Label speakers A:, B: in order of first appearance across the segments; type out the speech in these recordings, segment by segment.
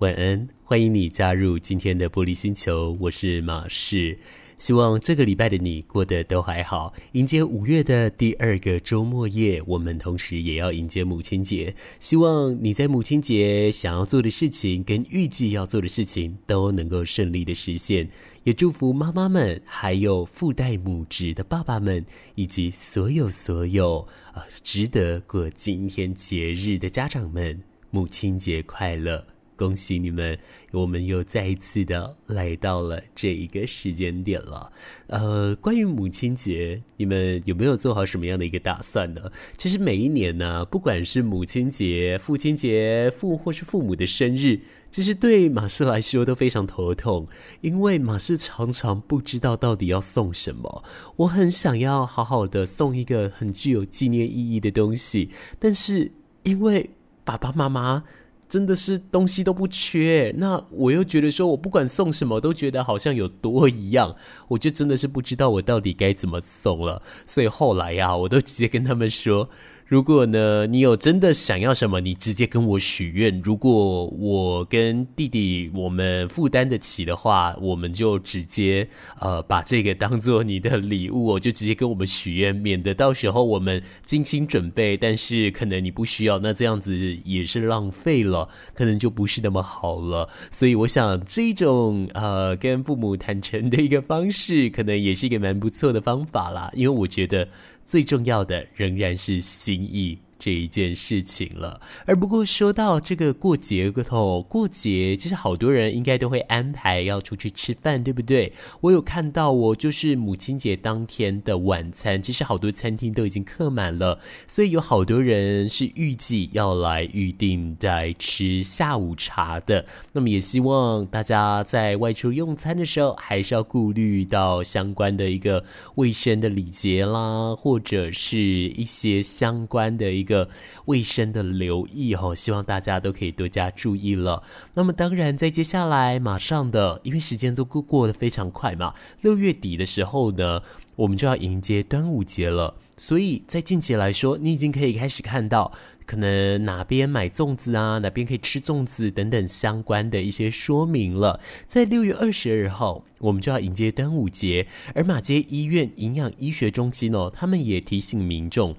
A: 晚安，欢迎你加入今天的玻璃星球。我是马仕，希望这个礼拜的你过得都还好。迎接五月的第二个周末夜，我们同时也要迎接母亲节。希望你在母亲节想要做的事情跟预计要做的事情都能够顺利的实现，也祝福妈妈们，还有附带母职的爸爸们，以及所有所有啊值得过今天节日的家长们，母亲节快乐！恭喜你们，我们又再一次的来到了这一个时间点了。呃，关于母亲节，你们有没有做好什么样的一个打算呢？其实每一年呢，不管是母亲节、父亲节、父或是父母的生日，其实对马氏来说都非常头痛，因为马氏常常不知道到底要送什么。我很想要好好的送一个很具有纪念意义的东西，但是因为爸爸妈妈。真的是东西都不缺，那我又觉得说我不管送什么都觉得好像有多一样，我就真的是不知道我到底该怎么送了，所以后来呀，我都直接跟他们说。如果呢，你有真的想要什么，你直接跟我许愿。如果我跟弟弟我们负担得起的话，我们就直接呃把这个当做你的礼物，就直接跟我们许愿，免得到时候我们精心准备，但是可能你不需要，那这样子也是浪费了，可能就不是那么好了。所以我想，这种呃跟父母坦诚的一个方式，可能也是一个蛮不错的方法啦。因为我觉得。最重要的仍然是心意。这一件事情了。而不过说到这个过节个头，过节其实好多人应该都会安排要出去吃饭，对不对？我有看到我就是母亲节当天的晚餐，其实好多餐厅都已经客满了，所以有好多人是预计要来预定在吃下午茶的。那么也希望大家在外出用餐的时候，还是要顾虑到相关的一个卫生的礼节啦，或者是一些相关的一。个卫生的留意哦，希望大家都可以多加注意了。那么当然，在接下来马上的，因为时间都过过得非常快嘛，六月底的时候呢，我们就要迎接端午节了。所以在近期来说，你已经可以开始看到，可能哪边买粽子啊，哪边可以吃粽子等等相关的一些说明了。在六月二十二号，我们就要迎接端午节，而马街医院营养医学中心哦，他们也提醒民众。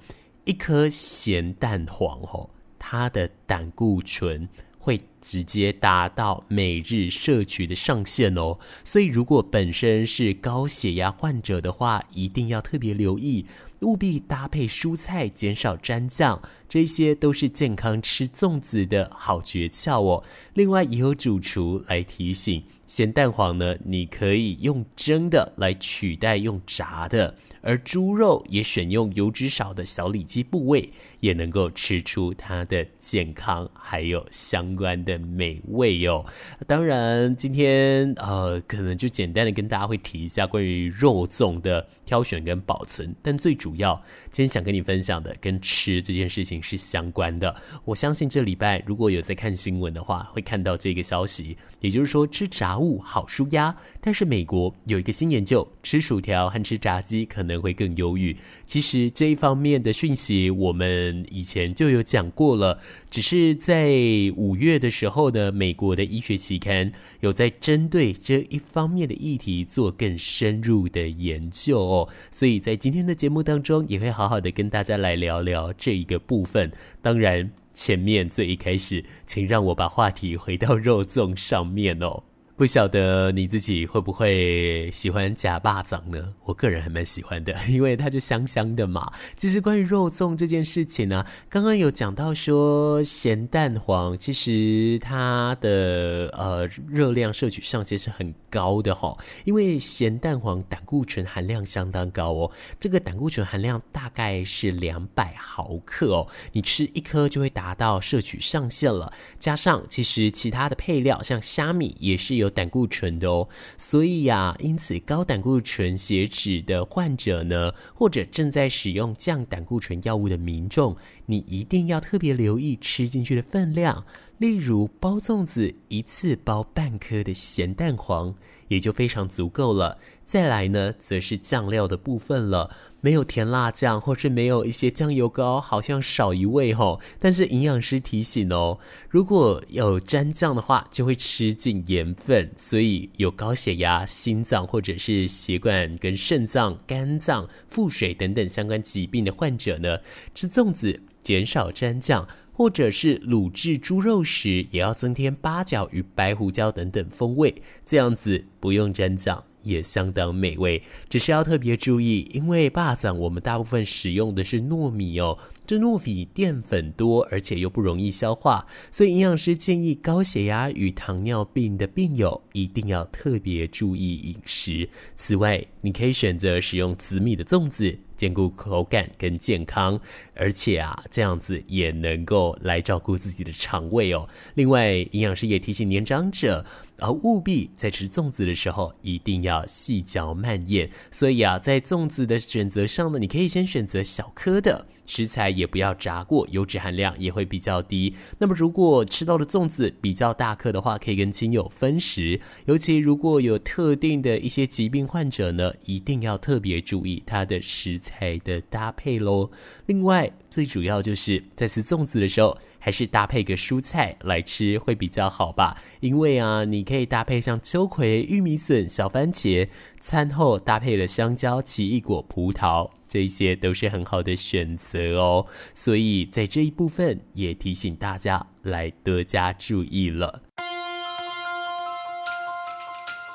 A: 一颗咸蛋黄哦，它的胆固醇会直接达到每日摄取的上限哦，所以如果本身是高血压患者的话，一定要特别留意，务必搭配蔬菜，减少沾酱，这些都是健康吃粽子的好诀窍哦。另外，也有主厨来提醒，咸蛋黄呢，你可以用蒸的来取代用炸的。而猪肉也选用油脂少的小里脊部位，也能够吃出它的健康，还有相关的美味哟。当然，今天呃，可能就简单的跟大家会提一下关于肉粽的挑选跟保存。但最主要，今天想跟你分享的跟吃这件事情是相关的。我相信这礼拜如果有在看新闻的话，会看到这个消息，也就是说吃炸物好舒压。但是美国有一个新研究，吃薯条和吃炸鸡可能。可能会更忧郁。其实这一方面的讯息，我们以前就有讲过了。只是在五月的时候呢，美国的医学期刊有在针对这一方面的议题做更深入的研究哦。所以在今天的节目当中，也会好好的跟大家来聊聊这一个部分。当然，前面最一开始，请让我把话题回到肉粽上面哦。不晓得你自己会不会喜欢假巴掌呢？我个人还蛮喜欢的，因为它就香香的嘛。其实关于肉粽这件事情呢，刚刚有讲到说咸蛋黄，其实它的呃热量摄取上限是很高的哈，因为咸蛋黄胆固醇含量相当高哦，这个胆固醇含量大概是两百毫克哦，你吃一颗就会达到摄取上限了。加上其实其他的配料像虾米也是有。胆固醇的哦，所以呀，因此高胆固醇血脂的患者呢，或者正在使用降胆固醇药物的民众，你一定要特别留意吃进去的分量。例如，包粽子一次包半颗的咸蛋黄。也就非常足够了。再来呢，则是酱料的部分了，没有甜辣酱，或是没有一些酱油膏，好像少一味吼。但是营养师提醒哦，如果有沾酱的话，就会吃进盐分，所以有高血压、心脏或者是血管跟肾脏、肝脏、腹水等等相关疾病的患者呢，吃粽子减少沾酱。或者是卤制猪肉时，也要增添八角与白胡椒等等风味，这样子不用蘸酱也相当美味。只是要特别注意，因为霸角我们大部分使用的是糯米哦，这糯米淀粉多，而且又不容易消化，所以营养师建议高血压与糖尿病的病友一定要特别注意饮食。此外，你可以选择使用紫米的粽子。兼顾口感跟健康，而且啊，这样子也能够来照顾自己的肠胃哦。另外，营养师也提醒年长者。而务必在吃粽子的时候，一定要细嚼慢咽。所以啊，在粽子的选择上呢，你可以先选择小颗的，食材也不要炸过，油脂含量也会比较低。那么，如果吃到的粽子比较大颗的话，可以跟亲友分食。尤其如果有特定的一些疾病患者呢，一定要特别注意它的食材的搭配喽。另外，最主要就是在吃粽子的时候。还是搭配个蔬菜来吃会比较好吧，因为啊，你可以搭配像秋葵、玉米笋、小番茄，餐后搭配了香蕉、奇异果、葡萄，这些都是很好的选择哦。所以在这一部分也提醒大家来多加注意了。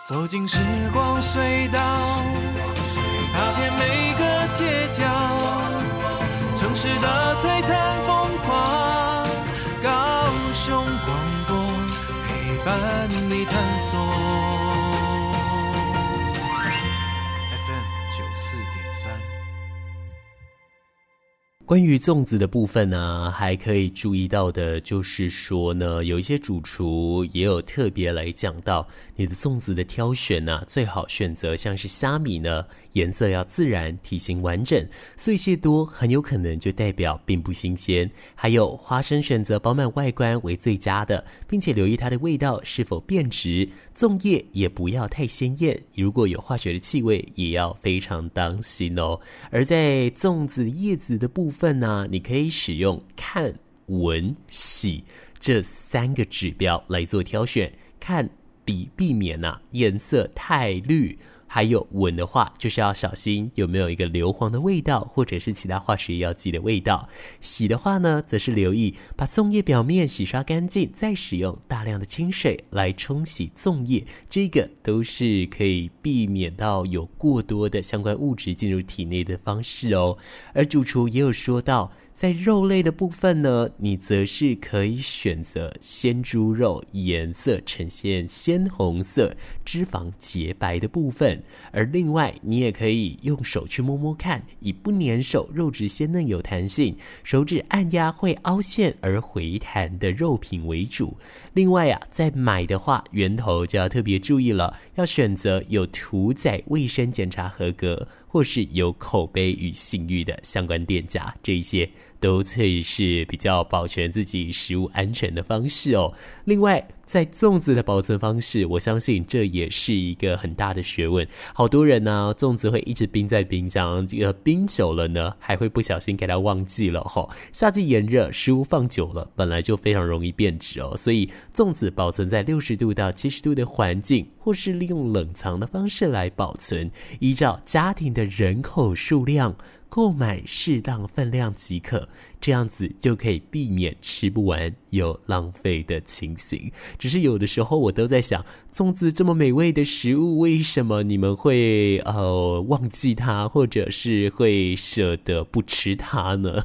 A: 走光隧道，每街角，城市的璀璨。伴你探索。关于粽子的部分呢，还可以注意到的就是说呢，有一些主厨也有特别来讲到，你的粽子的挑选呢，最好选择像是虾米呢，颜色要自然，体型完整，碎屑多很有可能就代表并不新鲜。还有花生选择饱满外观为最佳的，并且留意它的味道是否变质。粽叶也不要太鲜艳，如果有化学的气味也要非常当心哦。而在粽子叶子的部分。份呢？你可以使用看、闻、洗这三个指标来做挑选，看比避免呐，颜色太绿。还有闻的话，就是要小心有没有一个硫磺的味道，或者是其他化学药剂的味道。洗的话呢，则是留意把粽叶表面洗刷干净，再使用大量的清水来冲洗粽叶。这个都是可以避免到有过多的相关物质进入体内的方式哦。而主厨也有说到。在肉类的部分呢，你则是可以选择鲜猪肉，颜色呈现鲜红色，脂肪洁白的部分。而另外，你也可以用手去摸摸看，以不粘手、肉质鲜嫩有弹性、手指按压会凹陷而回弹的肉品为主。另外呀，在买的话，源头就要特别注意了，要选择有屠宰卫生检查合格。或是有口碑与信誉的相关店家，这一些。都可以是比较保全自己食物安全的方式哦。另外，在粽子的保存方式，我相信这也是一个很大的学问。好多人呢，粽子会一直冰在冰箱，这个冰久了呢，还会不小心给它忘记了吼，夏季炎热，食物放久了本来就非常容易变质哦，所以粽子保存在六十度到七十度的环境，或是利用冷藏的方式来保存。依照家庭的人口数量。购买适当分量即可。这样子就可以避免吃不完又浪费的情形。只是有的时候我都在想，粽子这么美味的食物，为什么你们会呃忘记它，或者是会舍得不吃它呢？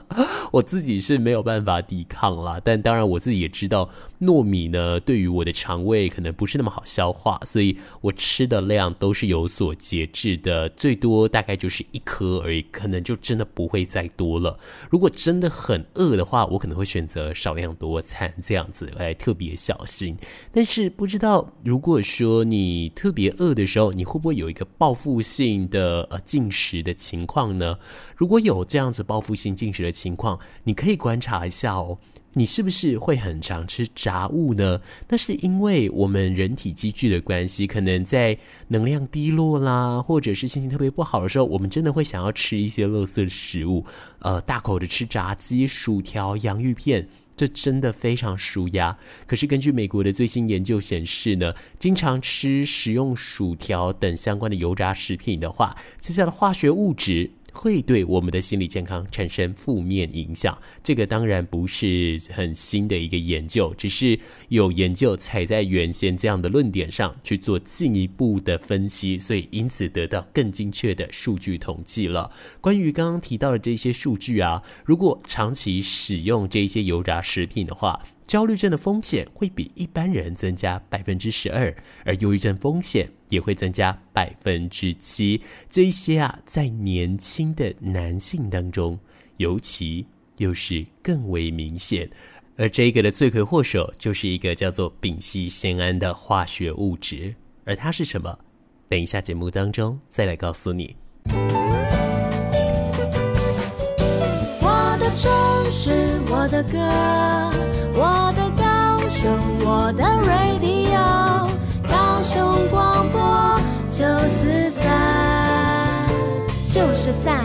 A: 我自己是没有办法抵抗啦。但当然我自己也知道，糯米呢对于我的肠胃可能不是那么好消化，所以我吃的量都是有所节制的，最多大概就是一颗而已，可能就真的不会再多了。如果真的很饿的话，我可能会选择少量多餐这样子来特别小心。但是不知道，如果说你特别饿的时候，你会不会有一个报复性的呃进食的情况呢？如果有这样子报复性进食的情况，你可以观察一下哦。你是不是会很常吃炸物呢？那是因为我们人体积聚的关系，可能在能量低落啦，或者是心情特别不好的时候，我们真的会想要吃一些乐色食物，呃，大口的吃炸鸡、薯条、洋芋片，这真的非常舒压。可是根据美国的最新研究显示呢，经常吃食用薯条等相关的油炸食品的话，接下的化学物质。会对我们的心理健康产生负面影响。这个当然不是很新的一个研究，只是有研究才在原先这样的论点上去做进一步的分析，所以因此得到更精确的数据统计了。关于刚刚提到的这些数据啊，如果长期使用这些油炸食品的话，焦虑症的风险会比一般人增加百分之十二，而忧郁症风险。也会增加百分之七，这一些啊，在年轻的男性当中，尤其又是更为明显。而这个的罪魁祸首，就是一个叫做丙烯酰胺的化学物质。而它是什么？等一下节目当中再来告诉你。高雄广播九四三，就是赞。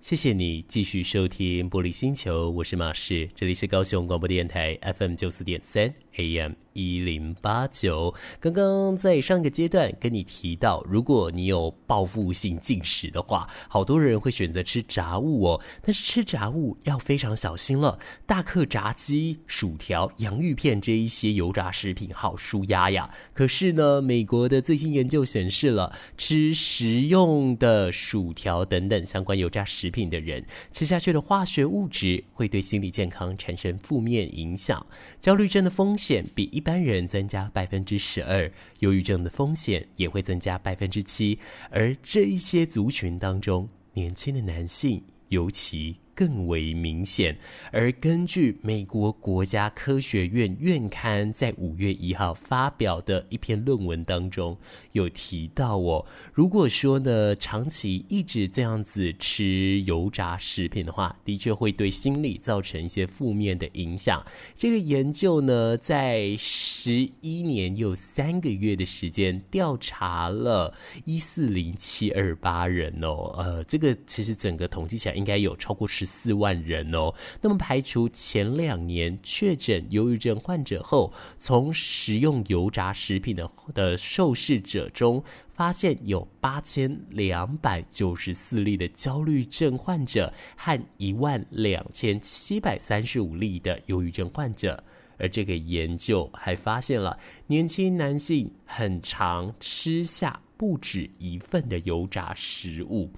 A: 谢谢你继续收听《玻璃星球》，我是马世，这里是高雄广播电台 FM 九四点三。am 一零八九，刚刚在上个阶段跟你提到，如果你有报复性进食的话，好多人会选择吃炸物哦。但是吃炸物要非常小心了，大克炸鸡、薯条、洋芋片这一些油炸食品好舒压呀。可是呢，美国的最新研究显示了，吃食用的薯条等等相关油炸食品的人，吃下去的化学物质会对心理健康产生负面影响，焦虑症的风险。比一般人增加百分之十二，忧郁症的风险也会增加百分之七，而这一些族群当中，年轻的男性尤其。更为明显。而根据美国国家科学院院刊在五月一号发表的一篇论文当中，有提到哦，如果说呢，长期一直这样子吃油炸食品的话，的确会对心理造成一些负面的影响。这个研究呢，在十一年又三个月的时间，调查了一四零七二八人哦，呃，这个其实整个统计起来应该有超过十。四万人哦。那么，排除前两年确诊忧郁症患者后，从食用油炸食品的的受试者中，发现有八千两百九十四例的焦虑症患者和一万两千七百三十五例的忧郁症患者。而这个研究还发现了年轻男性很常吃下不止一份的油炸食物。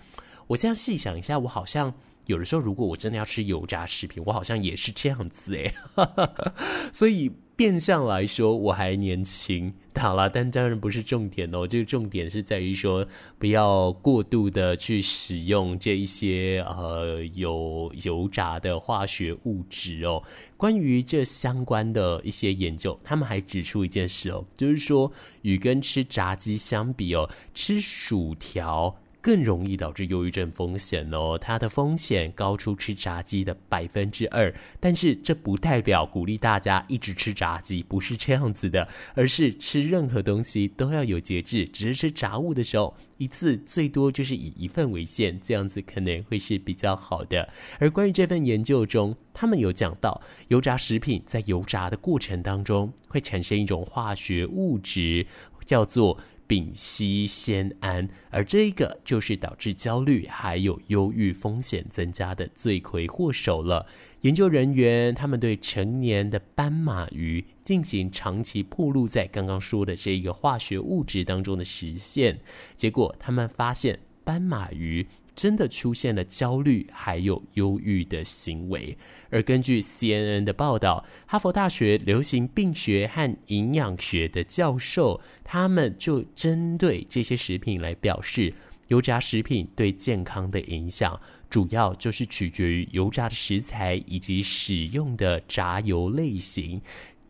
A: 我现在细想一下，我好像。有的时候，如果我真的要吃油炸食品，我好像也是这样子哎，所以变相来说，我还年轻。好啦，但当然不是重点哦，这个重点是在于说，不要过度的去使用这一些呃有油炸的化学物质哦。关于这相关的一些研究，他们还指出一件事哦，就是说与跟吃炸鸡相比哦，吃薯条。更容易导致忧郁症风险哦，它的风险高出吃炸鸡的百分之二。但是这不代表鼓励大家一直吃炸鸡，不是这样子的，而是吃任何东西都要有节制，只是吃炸物的时候，一次最多就是以一份为限，这样子可能会是比较好的。而关于这份研究中，他们有讲到油炸食品在油炸的过程当中会产生一种化学物质，叫做。丙烯酰胺，而这个就是导致焦虑还有忧郁风险增加的罪魁祸首了。研究人员他们对成年的斑马鱼进行长期暴露在刚刚说的这一个化学物质当中的实现，结果他们发现斑马鱼。真的出现了焦虑还有忧郁的行为，而根据 CNN 的报道，哈佛大学流行病学和营养学的教授，他们就针对这些食品来表示，油炸食品对健康的影响，主要就是取决于油炸的食材以及使用的炸油类型。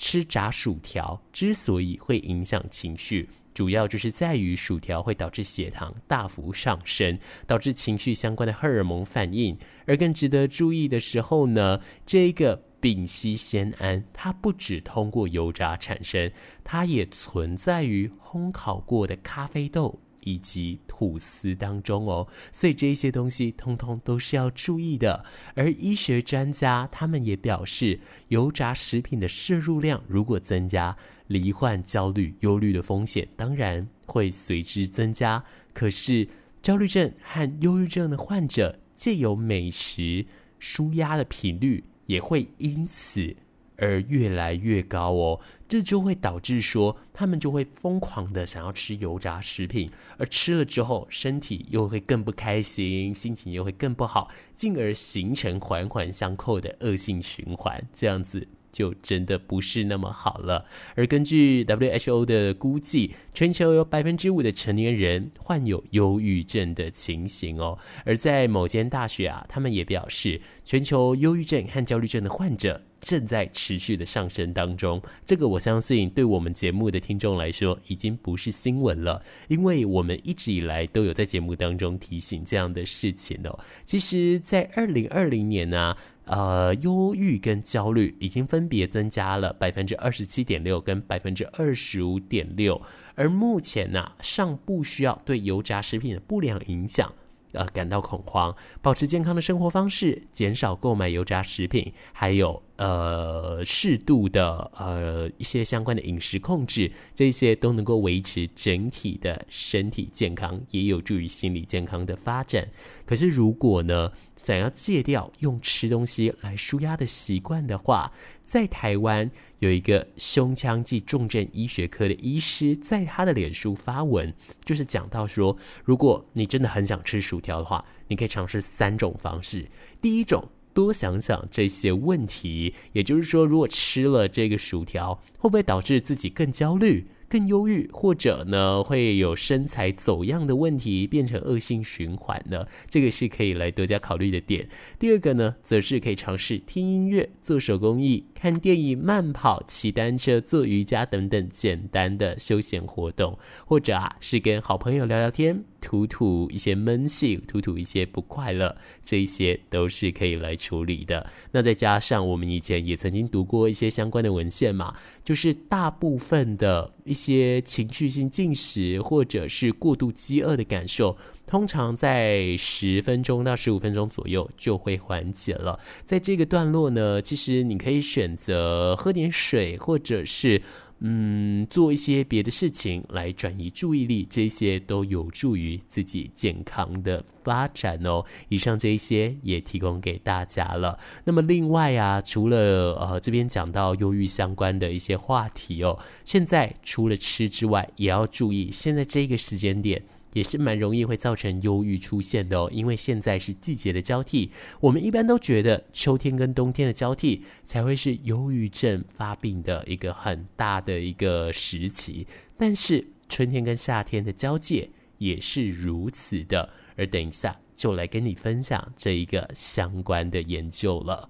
A: 吃炸薯条之所以会影响情绪。主要就是在于薯条会导致血糖大幅上升，导致情绪相关的荷尔蒙反应。而更值得注意的时候呢，这个丙烯酰胺它不只通过油炸产生，它也存在于烘烤过的咖啡豆。以及吐司当中哦，所以这些东西通通都是要注意的。而医学专家他们也表示，油炸食品的摄入量如果增加，罹患焦虑、忧虑的风险当然会随之增加。可是，焦虑症和忧郁症的患者借由美食舒压的频率也会因此。而越来越高哦，这就会导致说，他们就会疯狂的想要吃油炸食品，而吃了之后，身体又会更不开心，心情又会更不好，进而形成环环相扣的恶性循环，这样子。就真的不是那么好了。而根据 WHO 的估计，全球有百分之五的成年人患有忧郁症的情形哦。而在某间大学啊，他们也表示，全球忧郁症和焦虑症的患者正在持续的上升当中。这个我相信对我们节目的听众来说，已经不是新闻了，因为我们一直以来都有在节目当中提醒这样的事情哦。其实，在二零二零年呢。呃，忧郁跟焦虑已经分别增加了百分之二十七点六跟百分之二十五点六，而目前呢，尚不需要对油炸食品的不良影响呃感到恐慌。保持健康的生活方式，减少购买油炸食品，还有。呃，适度的呃一些相关的饮食控制，这些都能够维持整体的身体健康，也有助于心理健康的发展。可是，如果呢想要戒掉用吃东西来舒压的习惯的话，在台湾有一个胸腔暨重症医学科的医师在他的脸书发文，就是讲到说，如果你真的很想吃薯条的话，你可以尝试三种方式，第一种。多想想这些问题，也就是说，如果吃了这个薯条，会不会导致自己更焦虑、更忧郁，或者呢会有身材走样的问题，变成恶性循环呢？这个是可以来多加考虑的点。第二个呢，则是可以尝试听音乐、做手工艺、看电影、慢跑、骑单车、做瑜伽等等简单的休闲活动，或者啊是跟好朋友聊聊天。吐吐一些闷气，吐吐一些不快乐，这一些都是可以来处理的。那再加上我们以前也曾经读过一些相关的文献嘛，就是大部分的一些情绪性进食或者是过度饥饿的感受，通常在十分钟到十五分钟左右就会缓解了。在这个段落呢，其实你可以选择喝点水，或者是。嗯，做一些别的事情来转移注意力，这些都有助于自己健康的发展哦。以上这些也提供给大家了。那么另外啊，除了呃这边讲到忧郁相关的一些话题哦，现在除了吃之外，也要注意现在这个时间点。也是蛮容易会造成忧郁出现的哦，因为现在是季节的交替，我们一般都觉得秋天跟冬天的交替才会是忧郁症发病的一个很大的一个时期，但是春天跟夏天的交界也是如此的，而等一下就来跟你分享这一个相关的研究了。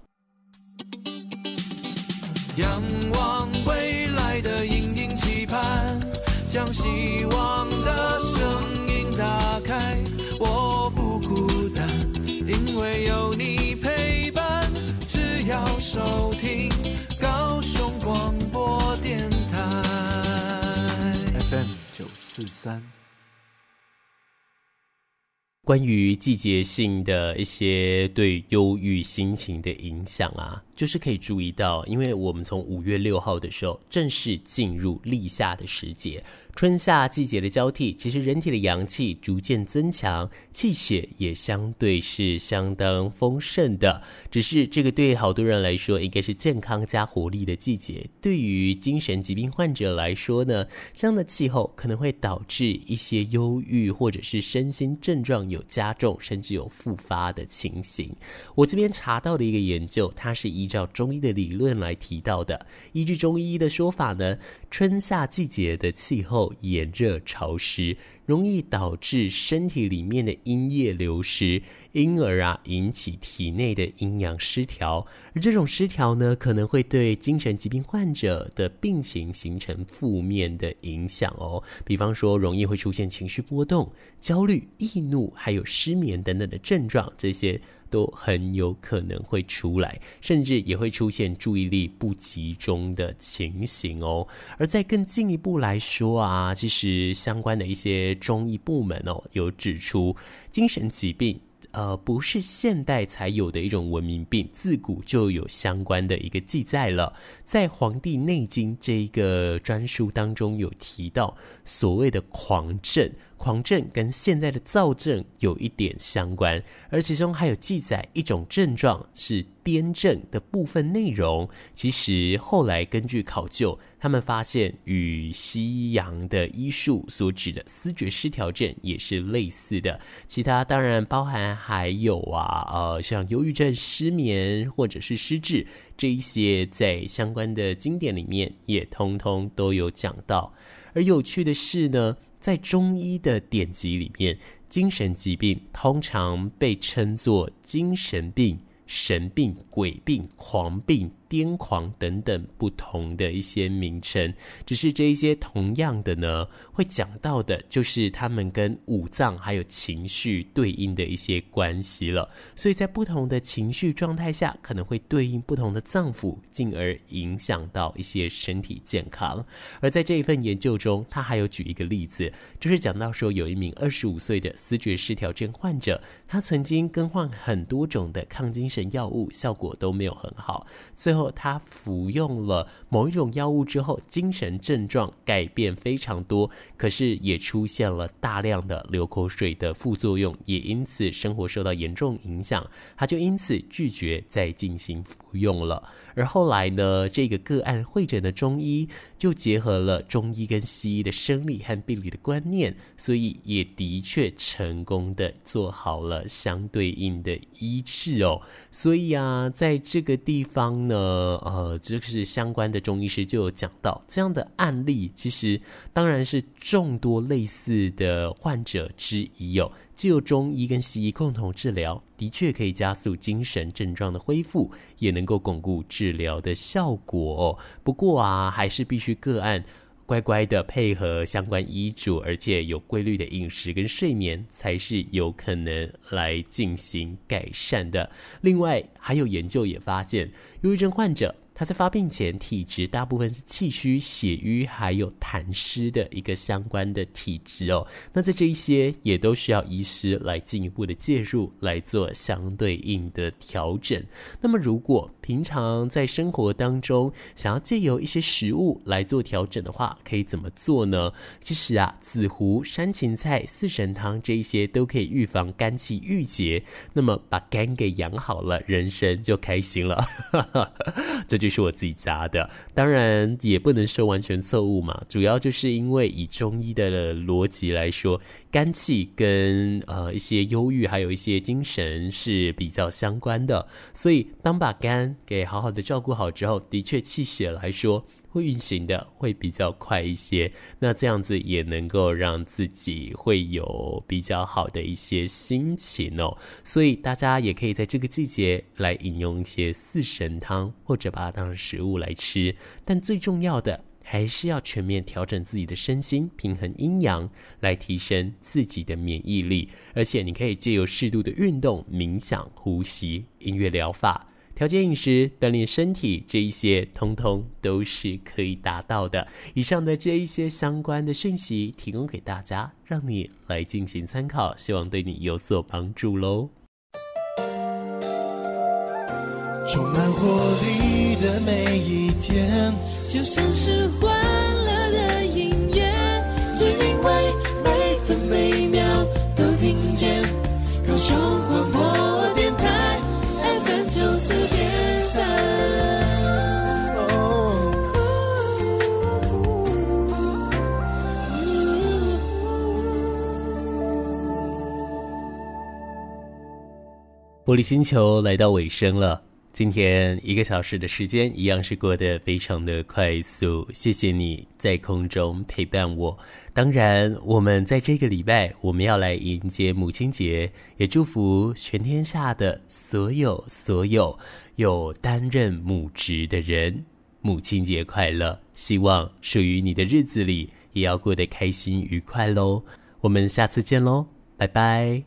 A: 仰望望未来的的。期盼，将希打开，我不孤单，因为有你陪伴。只要收听高雄广播电台 FM 九四三。关于季节性的一些对忧郁心情的影响啊，就是可以注意到，因为我们从五月六号的时候正式进入立夏的时节。春夏季节的交替，其实人体的阳气逐渐增强，气血也相对是相当丰盛的。只是这个对好多人来说，应该是健康加活力的季节。对于精神疾病患者来说呢，这样的气候可能会导致一些忧郁或者是身心症状有加重，甚至有复发的情形。我这边查到的一个研究，它是依照中医的理论来提到的。依据中医的说法呢，春夏季节的气候。炎热潮湿，容易导致身体里面的阴液流失，因而啊引起体内的阴阳失调。而这种失调呢，可能会对精神疾病患者的病情形成负面的影响哦。比方说，容易会出现情绪波动、焦虑、易怒，还有失眠等等的症状，这些。都很有可能会出来，甚至也会出现注意力不集中的情形哦。而在更进一步来说啊，其实相关的一些中医部门哦，有指出，精神疾病呃不是现代才有的一种文明病，自古就有相关的一个记载了。在《黄帝内经》这一个专书当中有提到所谓的狂症。狂症跟现在的躁症有一点相关，而其中还有记载一种症状是癫症的部分内容。其实后来根据考究，他们发现与西洋的医术所指的思觉失调症也是类似的。其他当然包含还有啊，呃，像忧郁症、失眠或者是失智这一些，在相关的经典里面也通通都有讲到。而有趣的是呢。在中医的典籍里面，精神疾病通常被称作精神病、神病、鬼病、狂病。癫狂等等不同的一些名称，只是这一些同样的呢，会讲到的就是他们跟五脏还有情绪对应的一些关系了。所以在不同的情绪状态下，可能会对应不同的脏腑，进而影响到一些身体健康。而在这一份研究中，他还有举一个例子，就是讲到说有一名二十五岁的思觉失调症患者，他曾经更换很多种的抗精神药物，效果都没有很好，最后。他服用了某一种药物之后，精神症状改变非常多，可是也出现了大量的流口水的副作用，也因此生活受到严重影响，他就因此拒绝再进行。不用了。而后来呢，这个个案会诊的中医就结合了中医跟西医的生理和病理的观念，所以也的确成功的做好了相对应的医治哦。所以啊，在这个地方呢，呃，这个是相关的中医师就有讲到这样的案例，其实当然是众多类似的患者之一哦。既有中医跟西医共同治疗，的确可以加速精神症状的恢复，也能够巩固治疗的效果。不过啊，还是必须个案乖乖的配合相关医嘱，而且有规律的饮食跟睡眠，才是有可能来进行改善的。另外，还有研究也发现，忧郁症患者。他在发病前体质大部分是气虚、血瘀，还有痰湿的一个相关的体质哦。那在这一些也都需要医师来进一步的介入来做相对应的调整。那么如果平常在生活当中，想要借由一些食物来做调整的话，可以怎么做呢？其实啊，紫湖、山芹菜、四神汤这些都可以预防肝气郁结。那么，把肝给养好了，人生就开心了。这就是我自己加的，当然也不能说完全错误嘛。主要就是因为以中医的逻辑来说。肝气跟呃一些忧郁，还有一些精神是比较相关的，所以当把肝给好好的照顾好之后，的确气血来说会运行的会比较快一些，那这样子也能够让自己会有比较好的一些心情哦。所以大家也可以在这个季节来饮用一些四神汤，或者把它当成食物来吃，但最重要的。还是要全面调整自己的身心，平衡阴阳，来提升自己的免疫力。而且，你可以借由适度的运动、冥想、呼吸、音乐疗法、调节饮食、锻炼身体，这一些通通都是可以达到的。以上的这一些相关的讯息提供给大家，让你来进行参考，希望对你有所帮助喽。充满活力的每一天，就像是欢乐的音乐，只因为每分每秒都听见。高雄广播电台 F 九四点三。玻璃星球来到尾声了。今天一个小时的时间，一样是过得非常的快速。谢谢你在空中陪伴我。当然，我们在这个礼拜，我们要来迎接母亲节，也祝福全天下的所有所有有担任母职的人，母亲节快乐！希望属于你的日子里，也要过得开心愉快喽。我们下次见喽，拜拜。